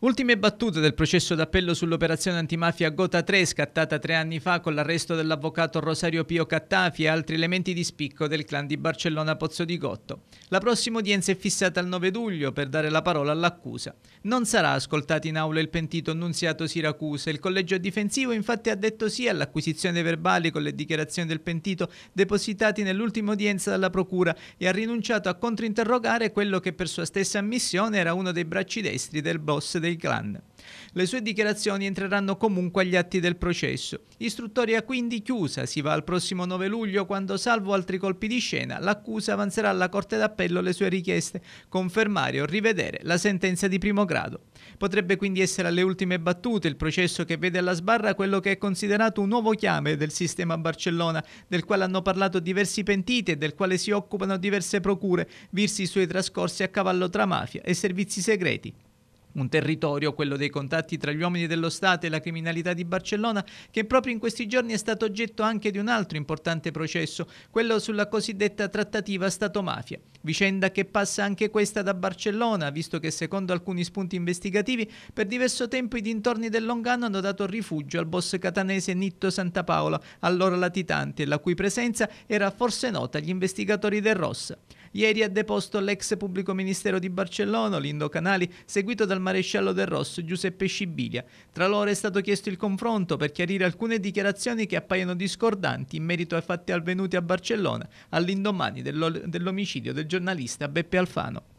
Ultime battute del processo d'appello sull'operazione antimafia Gota 3 scattata tre anni fa con l'arresto dell'avvocato Rosario Pio Cattafi e altri elementi di spicco del clan di Barcellona Pozzo di Gotto. La prossima udienza è fissata al 9 luglio per dare la parola all'accusa. Non sarà ascoltato in aula il pentito annunziato Siracusa. Il collegio difensivo infatti ha detto sì all'acquisizione verbale con le dichiarazioni del pentito depositati nell'ultima udienza dalla procura e ha rinunciato a controinterrogare quello che per sua stessa ammissione era uno dei bracci destri del boss dei del clan. Le sue dichiarazioni entreranno comunque agli atti del processo. Istruttoria quindi chiusa, si va al prossimo 9 luglio quando, salvo altri colpi di scena, l'accusa avanzerà alla Corte d'Appello le sue richieste, confermare o rivedere la sentenza di primo grado. Potrebbe quindi essere alle ultime battute il processo che vede alla sbarra quello che è considerato un nuovo chiame del sistema Barcellona, del quale hanno parlato diversi pentiti e del quale si occupano diverse procure, virsi i suoi trascorsi a cavallo tra mafia e servizi segreti. Un territorio, quello dei contatti tra gli uomini dello Stato e la criminalità di Barcellona, che proprio in questi giorni è stato oggetto anche di un altro importante processo, quello sulla cosiddetta trattativa Stato-mafia. Vicenda che passa anche questa da Barcellona, visto che secondo alcuni spunti investigativi, per diverso tempo i dintorni del Longano hanno dato rifugio al boss catanese Nitto Santapaola, allora latitante, la cui presenza era forse nota agli investigatori del Rossa. Ieri ha deposto l'ex pubblico ministero di Barcellona, Lindo Canali, seguito dal maresciallo del Rosso, Giuseppe Scibilia. Tra loro è stato chiesto il confronto per chiarire alcune dichiarazioni che appaiono discordanti in merito ai fatti avvenuti a Barcellona all'indomani dell'omicidio del giornalista Beppe Alfano.